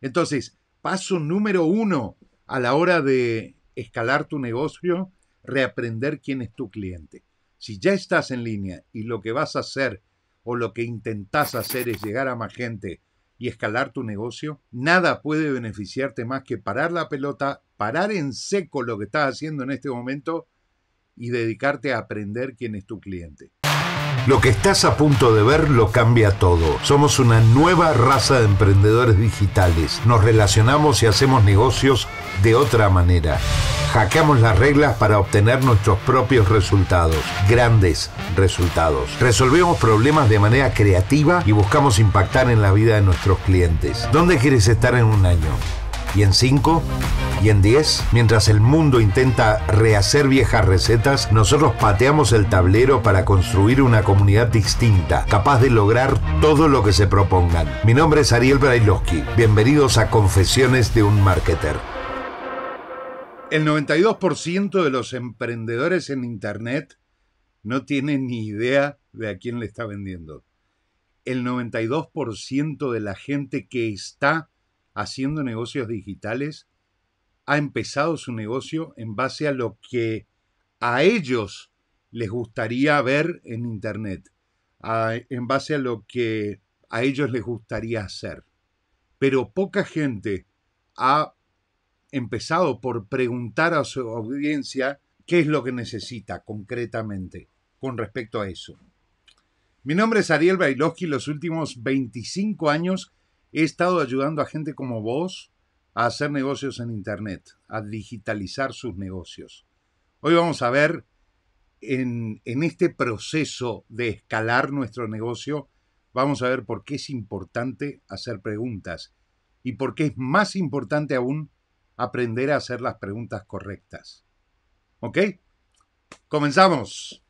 Entonces, paso número uno a la hora de escalar tu negocio, reaprender quién es tu cliente. Si ya estás en línea y lo que vas a hacer o lo que intentás hacer es llegar a más gente y escalar tu negocio, nada puede beneficiarte más que parar la pelota, parar en seco lo que estás haciendo en este momento y dedicarte a aprender quién es tu cliente. Lo que estás a punto de ver lo cambia todo. Somos una nueva raza de emprendedores digitales. Nos relacionamos y hacemos negocios de otra manera. Hackeamos las reglas para obtener nuestros propios resultados, grandes resultados. Resolvemos problemas de manera creativa y buscamos impactar en la vida de nuestros clientes. ¿Dónde quieres estar en un año? y en 5 y en 10. Mientras el mundo intenta rehacer viejas recetas, nosotros pateamos el tablero para construir una comunidad distinta, capaz de lograr todo lo que se propongan. Mi nombre es Ariel Brailovsky. Bienvenidos a Confesiones de un Marketer. El 92% de los emprendedores en Internet no tienen ni idea de a quién le está vendiendo. El 92% de la gente que está haciendo negocios digitales ha empezado su negocio en base a lo que a ellos les gustaría ver en Internet, en base a lo que a ellos les gustaría hacer. Pero poca gente ha empezado por preguntar a su audiencia qué es lo que necesita concretamente con respecto a eso. Mi nombre es Ariel Bailoski. Los últimos 25 años He estado ayudando a gente como vos a hacer negocios en Internet, a digitalizar sus negocios. Hoy vamos a ver en, este proceso de escalar nuestro negocio, vamos a ver por qué es importante hacer preguntas y por qué es más importante aún aprender a hacer las preguntas correctas. ¿Ok? Comenzamos.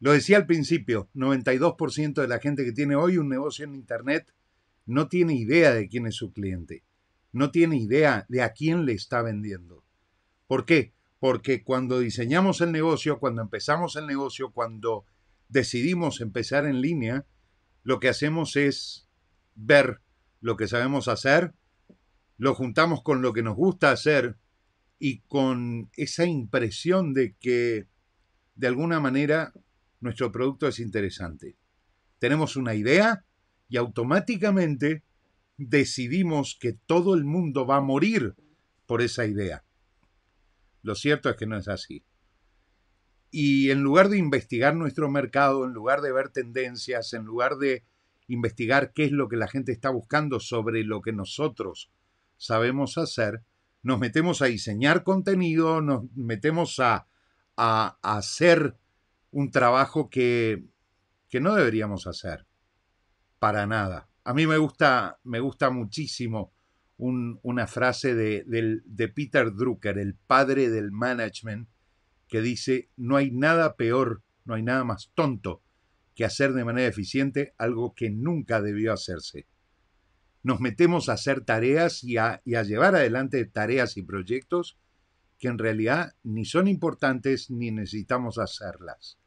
Lo decía al principio, 92% de la gente que tiene hoy un negocio en Internet no tiene idea de quién es su cliente, no tiene idea de a quién le está vendiendo. ¿Por qué? Porque cuando diseñamos el negocio, cuando empezamos el negocio, cuando decidimos empezar en línea, lo que hacemos es ver lo que sabemos hacer, lo juntamos con lo que nos gusta hacer y con esa impresión de que de alguna manera nuestro producto es interesante. Tenemos una idea, y automáticamente decidimos que todo el mundo va a morir por esa idea. Lo cierto es que no es así. Y en lugar de investigar nuestro mercado, en lugar de ver tendencias, en lugar de investigar qué es lo que la gente está buscando sobre lo que nosotros sabemos hacer, nos metemos a diseñar contenido, nos metemos a, hacer un trabajo que, que no deberíamos hacer para nada. A mí me gusta, me gusta muchísimo una frase de, Peter Drucker, el padre del management, que dice, no hay nada peor, no hay nada más tonto que hacer de manera eficiente algo que nunca debió hacerse. Nos metemos a hacer tareas y a, llevar adelante tareas y proyectos que en realidad ni son importantes ni necesitamos hacerlas.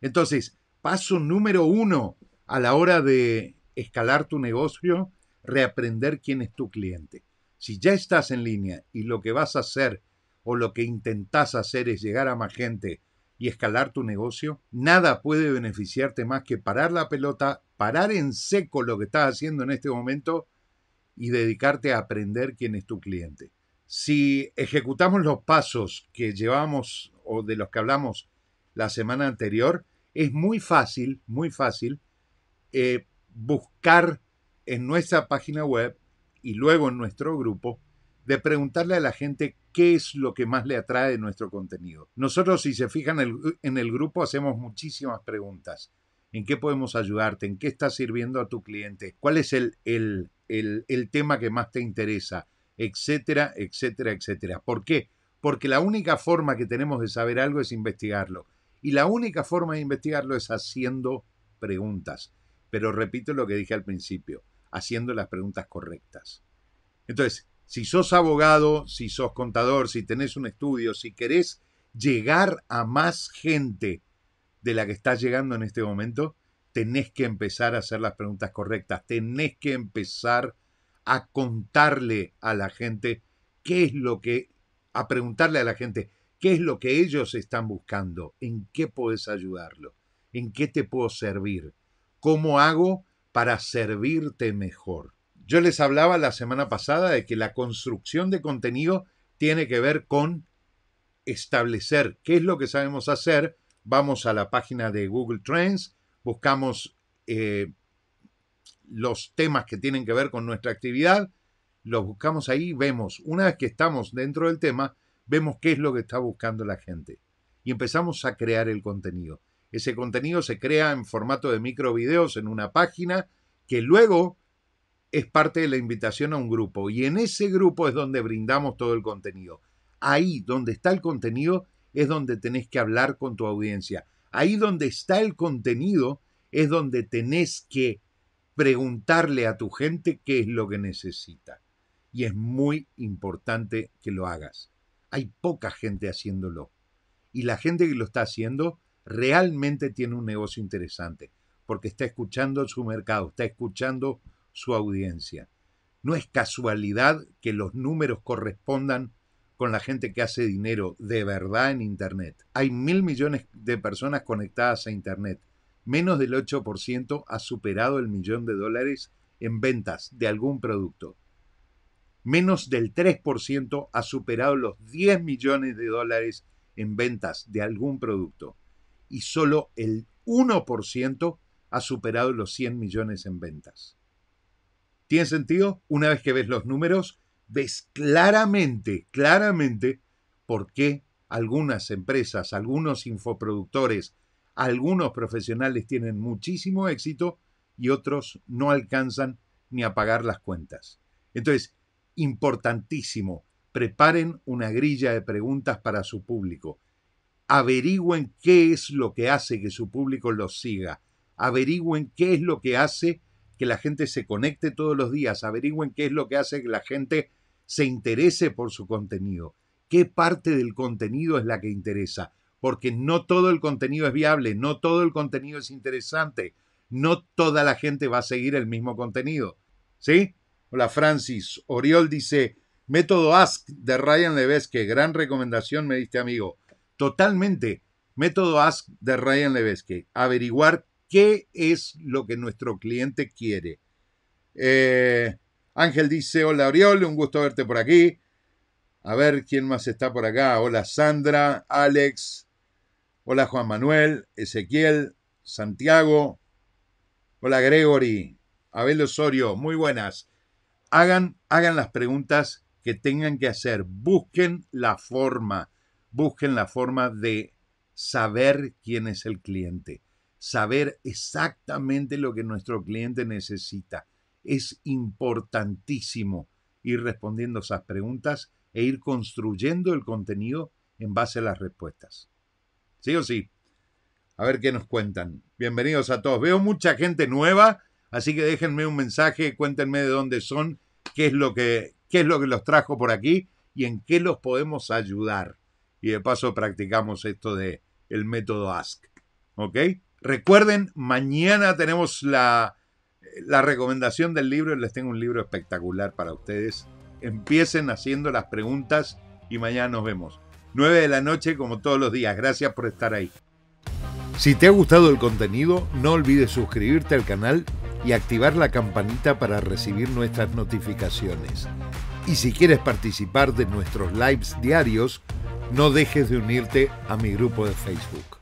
Entonces, paso número uno a la hora de escalar tu negocio, reaprender quién es tu cliente. Si ya estás en línea y lo que vas a hacer o lo que intentás hacer es llegar a más gente y escalar tu negocio, nada puede beneficiarte más que parar la pelota, parar en seco lo que estás haciendo en este momento y dedicarte a aprender quién es tu cliente. Si ejecutamos los pasos que llevamos o de los que hablamos la semana anterior, es muy fácil, muy fácil eh, buscar en nuestra página web y luego en nuestro grupo de preguntarle a la gente qué es lo que más le atrae de nuestro contenido. Nosotros, si se fijan en el grupo, hacemos muchísimas preguntas. ¿En qué podemos ayudarte? ¿En qué está sirviendo a tu cliente? ¿Cuál es el, el tema que más te interesa? Etcétera, etcétera, etcétera. ¿Por qué? Porque la única forma que tenemos de saber algo es investigarlo. Y la única forma de investigarlo es haciendo preguntas. Pero repito lo que dije al principio, haciendo las preguntas correctas. Entonces, si sos abogado, si sos contador, si tenés un estudio, si querés llegar a más gente de la que estás llegando en este momento, tenés que empezar a hacer las preguntas correctas, tenés que empezar a contarle a la gente qué es lo que, a preguntarle a la gente qué es lo que ellos están buscando, en qué podés ayudarlo, en qué te puedo servir. ¿Cómo hago para servirte mejor? Yo les hablaba la semana pasada de que la construcción de contenido tiene que ver con establecer qué es lo que sabemos hacer. Vamos a la página de Google Trends, buscamos eh, los temas que tienen que ver con nuestra actividad, los buscamos ahí, vemos, una vez que estamos dentro del tema, vemos qué es lo que está buscando la gente y empezamos a crear el contenido. Ese contenido se crea en formato de microvideos en una página que luego es parte de la invitación a un grupo. Y en ese grupo es donde brindamos todo el contenido. Ahí donde está el contenido es donde tenés que hablar con tu audiencia. Ahí donde está el contenido es donde tenés que preguntarle a tu gente qué es lo que necesita. Y es muy importante que lo hagas. Hay poca gente haciéndolo. Y la gente que lo está haciendo realmente tiene un negocio interesante, porque está escuchando su mercado, está escuchando su audiencia. No es casualidad que los números correspondan con la gente que hace dinero de verdad en Internet. Hay mil millones de personas conectadas a Internet. Menos del 8% ha superado el millón de dólares en ventas de algún producto. Menos del 3% ha superado los 10 millones de dólares en ventas de algún producto y solo el 1% ha superado los 100 millones en ventas. ¿Tiene sentido? Una vez que ves los números, ves claramente, claramente por qué algunas empresas, algunos infoproductores, algunos profesionales tienen muchísimo éxito y otros no alcanzan ni a pagar las cuentas. Entonces, importantísimo, preparen una grilla de preguntas para su público averigüen qué es lo que hace que su público los siga, averigüen qué es lo que hace que la gente se conecte todos los días, averigüen qué es lo que hace que la gente se interese por su contenido, qué parte del contenido es la que interesa, porque no todo el contenido es viable, no todo el contenido es interesante, no toda la gente va a seguir el mismo contenido. ¿Sí? Hola Francis, Oriol dice, método Ask de Ryan Levesque, gran recomendación me diste amigo totalmente. Método Ask de Ryan Levesque. Averiguar qué es lo que nuestro cliente quiere. Eh, Ángel dice, hola Oriol, un gusto verte por aquí. A ver quién más está por acá. Hola Sandra, Alex, hola Juan Manuel, Ezequiel, Santiago, hola Gregory, Abel Osorio, muy buenas. Hagan, hagan las preguntas que tengan que hacer, busquen la forma busquen la forma de saber quién es el cliente, saber exactamente lo que nuestro cliente necesita. Es importantísimo ir respondiendo esas preguntas e ir construyendo el contenido en base a las respuestas. ¿Sí o sí? A ver qué nos cuentan. Bienvenidos a todos. Veo mucha gente nueva, así que déjenme un mensaje, cuéntenme de dónde son, qué es lo que, qué es lo que los trajo por aquí y en qué los podemos ayudar y de paso practicamos esto de el método ask. ¿Ok? Recuerden, mañana tenemos la, la recomendación del libro. Les tengo un libro espectacular para ustedes. Empiecen haciendo las preguntas y mañana nos vemos. 9 de la noche como todos los días. Gracias por estar ahí. Si te ha gustado el contenido, no olvides suscribirte al canal y activar la campanita para recibir nuestras notificaciones. Y si quieres participar de nuestros lives diarios, no dejes de unirte a mi grupo de Facebook.